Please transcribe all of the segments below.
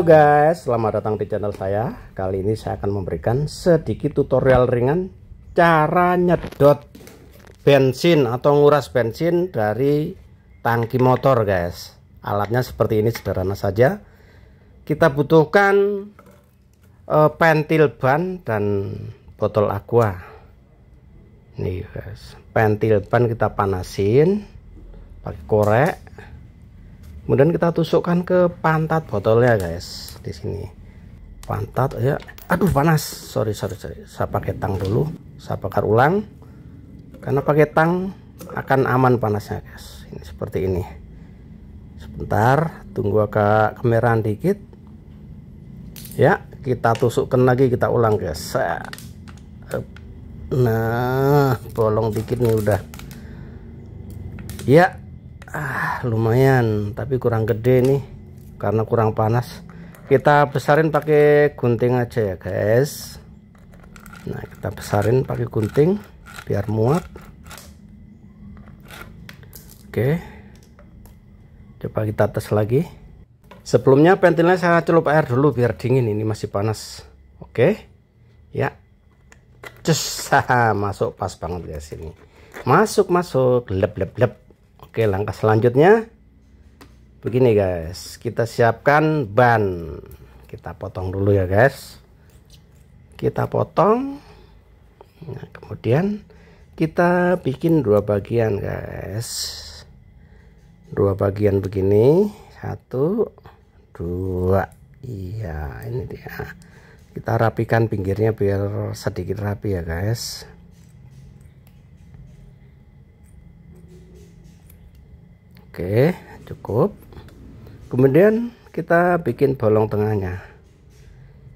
Halo guys, selamat datang di channel saya Kali ini saya akan memberikan sedikit tutorial ringan Cara nyedot bensin atau nguras bensin dari tangki motor guys Alatnya seperti ini sederhana saja Kita butuhkan uh, pentil ban dan botol aqua Nih guys, pentil ban kita panasin Pakai korek kemudian kita tusukkan ke pantat botolnya guys di sini pantat ya aduh panas sorry sorry, sorry. saya pakai tang dulu saya bakar ulang karena pakai tang akan aman panasnya guys ini seperti ini sebentar tunggu agak kemerahan dikit ya kita tusukkan lagi kita ulang guys nah bolong dikit nih udah ya ah lumayan tapi kurang gede nih karena kurang panas kita besarin pakai gunting aja ya guys nah kita besarin pakai gunting biar muat oke coba kita tes lagi sebelumnya pentilnya saya celup air dulu biar dingin ini masih panas oke ya cus masuk pas banget ya ini. masuk masuk lep lep lep Oke langkah selanjutnya begini guys kita siapkan ban kita potong dulu ya guys kita potong nah, kemudian kita bikin dua bagian guys dua bagian begini satu dua iya ini dia kita rapikan pinggirnya biar sedikit rapi ya guys oke cukup kemudian kita bikin bolong tengahnya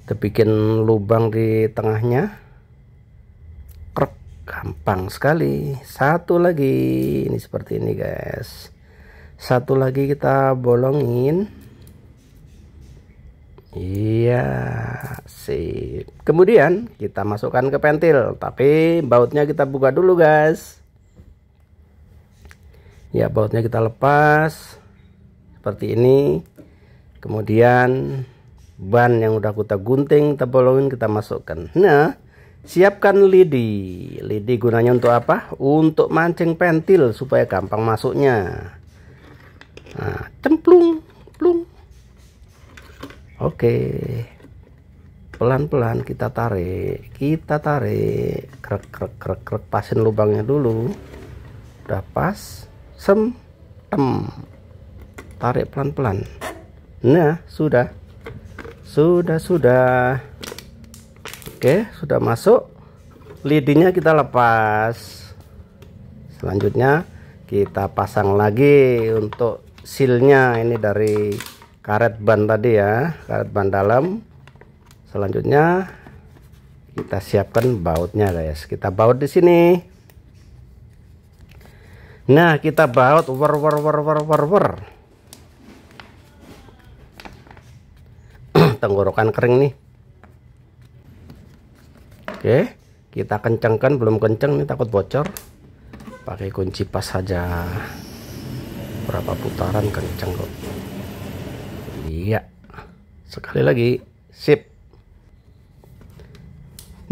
kita bikin lubang di tengahnya Krek, gampang sekali satu lagi ini seperti ini guys satu lagi kita bolongin iya sip kemudian kita masukkan ke pentil tapi bautnya kita buka dulu guys ya bautnya kita lepas seperti ini kemudian ban yang udah kita gunting kita bolongin kita masukkan nah siapkan lidi lidi gunanya untuk apa untuk mancing pentil supaya gampang masuknya nah cemplung plung oke pelan-pelan kita tarik kita tarik krek krek krek krek pasin lubangnya dulu udah pas sem tem tarik pelan-pelan nah sudah sudah sudah oke sudah masuk lidinya kita lepas selanjutnya kita pasang lagi untuk sealnya ini dari karet ban tadi ya karet ban dalam selanjutnya kita siapkan bautnya guys kita baut di sini Nah, kita baut wer wer wer wer wer wer. Tenggorokan kering nih. Oke, kita kencangkan belum kencang nih takut bocor. Pakai kunci pas saja. Berapa putaran kencang kok. Iya. Sekali lagi, sip.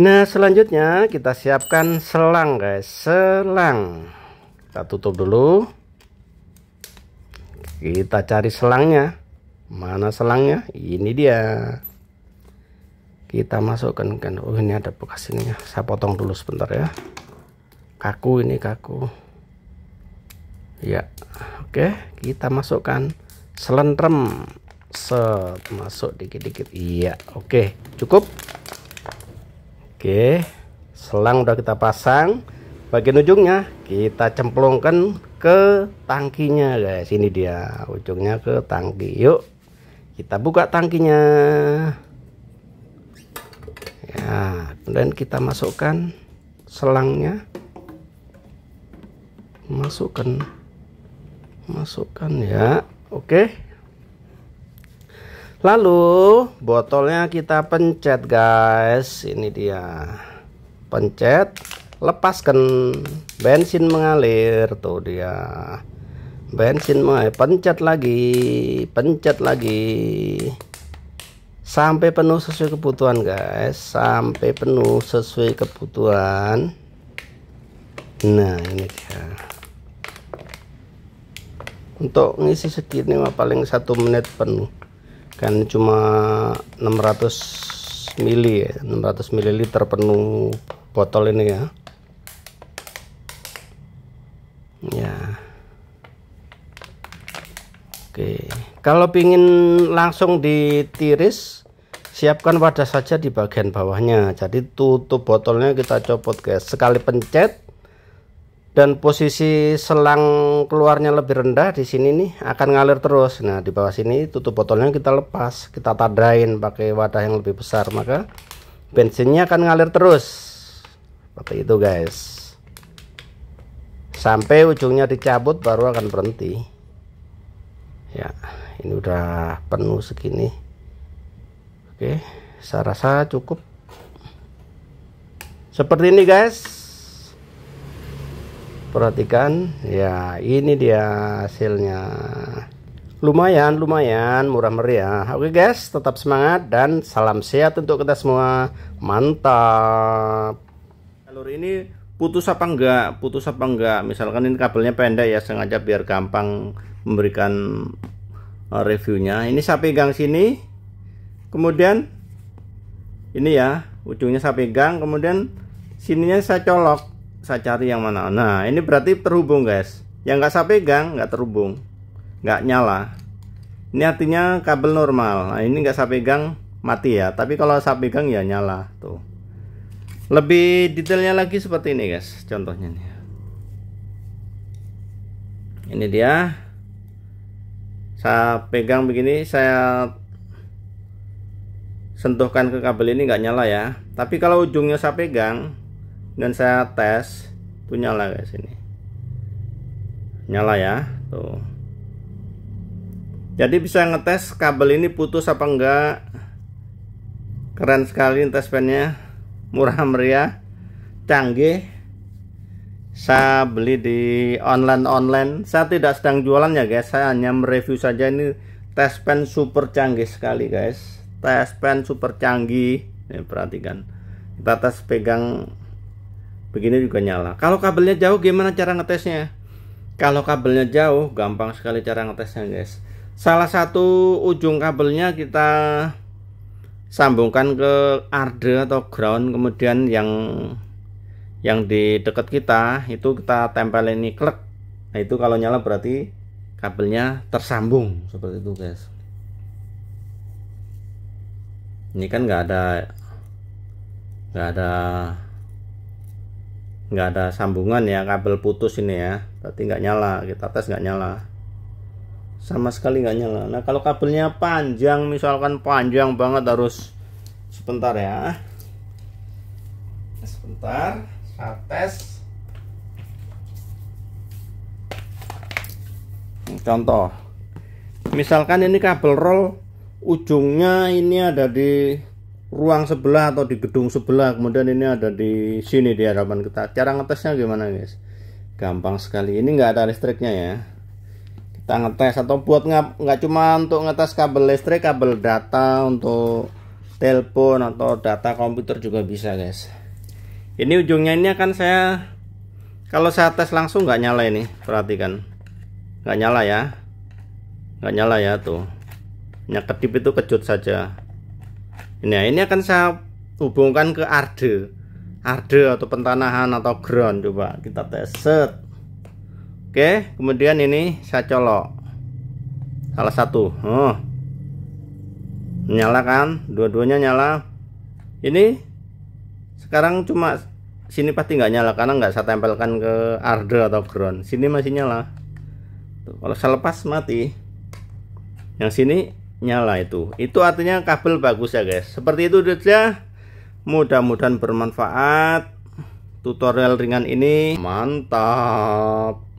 Nah, selanjutnya kita siapkan selang, guys. Selang kita tutup dulu kita cari selangnya mana selangnya ini dia kita masukkan kan oh ini ada bekas ini ya. saya potong dulu sebentar ya kaku ini kaku ya oke kita masukkan selentrem set masuk dikit-dikit iya oke cukup oke selang udah kita pasang bagian ujungnya kita cemplungkan ke tangkinya guys ini dia ujungnya ke tangki yuk kita buka tangkinya ya kemudian kita masukkan selangnya masukkan masukkan ya oke lalu botolnya kita pencet guys ini dia pencet lepaskan bensin mengalir tuh dia bensin mengalir pencet lagi pencet lagi sampai penuh sesuai kebutuhan guys sampai penuh sesuai kebutuhan nah ini dia untuk ngisi segini mah paling satu menit penuh kan cuma 600 mili ya 600 ml penuh botol ini ya ya oke kalau pingin langsung ditiris siapkan wadah saja di bagian bawahnya jadi tutup botolnya kita copot guys sekali pencet dan posisi selang keluarnya lebih rendah di sini nih akan ngalir terus nah di bawah sini tutup botolnya kita lepas kita tadain pakai wadah yang lebih besar maka bensinnya akan ngalir terus seperti itu guys sampai ujungnya dicabut baru akan berhenti ya ini udah penuh segini oke saya rasa cukup seperti ini guys perhatikan ya ini dia hasilnya lumayan lumayan murah meriah oke guys tetap semangat dan salam sehat untuk kita semua mantap jalur ini putus apa enggak putus apa enggak misalkan ini kabelnya pendek ya sengaja biar gampang memberikan uh, reviewnya ini saya pegang sini kemudian ini ya ujungnya saya pegang kemudian sininya saya colok saya cari yang mana nah ini berarti terhubung guys yang enggak saya pegang enggak terhubung enggak nyala ini artinya kabel normal nah ini enggak saya pegang mati ya tapi kalau saya pegang ya nyala tuh lebih detailnya lagi seperti ini guys contohnya ini. ini dia saya pegang begini saya sentuhkan ke kabel ini nggak nyala ya tapi kalau ujungnya saya pegang dan saya tes itu nyala guys ini nyala ya tuh jadi bisa ngetes kabel ini putus apa enggak keren sekali tes pennya murah meriah, canggih. Saya beli di online-online. Saya tidak sedang jualan ya guys, saya hanya mereview saja ini test pen super canggih sekali guys. Test pen super canggih. Ini perhatikan. Kita tes pegang begini juga nyala. Kalau kabelnya jauh gimana cara ngetesnya? Kalau kabelnya jauh gampang sekali cara ngetesnya guys. Salah satu ujung kabelnya kita sambungkan ke arde atau ground kemudian yang yang di dekat kita itu kita tempel ini klik nah itu kalau nyala berarti kabelnya tersambung seperti itu guys ini kan nggak ada nggak ada nggak ada sambungan ya kabel putus ini ya berarti nggak nyala kita tes nggak nyala sama sekali nggak nyala nah kalau kabelnya panjang misalkan panjang banget harus sebentar ya sebentar saya tes contoh misalkan ini kabel roll ujungnya ini ada di ruang sebelah atau di gedung sebelah kemudian ini ada di sini di hadapan kita cara ngetesnya gimana guys gampang sekali ini nggak ada listriknya ya kita ngetes atau buat nggak nggak cuma untuk ngetes kabel listrik kabel data untuk telepon atau data komputer juga bisa guys ini ujungnya ini akan saya kalau saya tes langsung nggak nyala ini perhatikan nggak nyala ya nggak nyala ya tuh kedip itu kejut saja Ini ya, ini akan saya hubungkan ke arde arde atau pentanahan atau ground coba kita tes set Oke, kemudian ini saya colok. Salah satu. Oh. menyalakan Dua-duanya nyala. Ini sekarang cuma sini pasti nggak nyala karena nggak saya tempelkan ke arde atau ground. Sini masih nyala. Tuh, kalau saya lepas mati. Yang sini nyala itu. Itu artinya kabel bagus ya, guys. Seperti itu saja. Mudah-mudahan bermanfaat. Tutorial ringan ini mantap.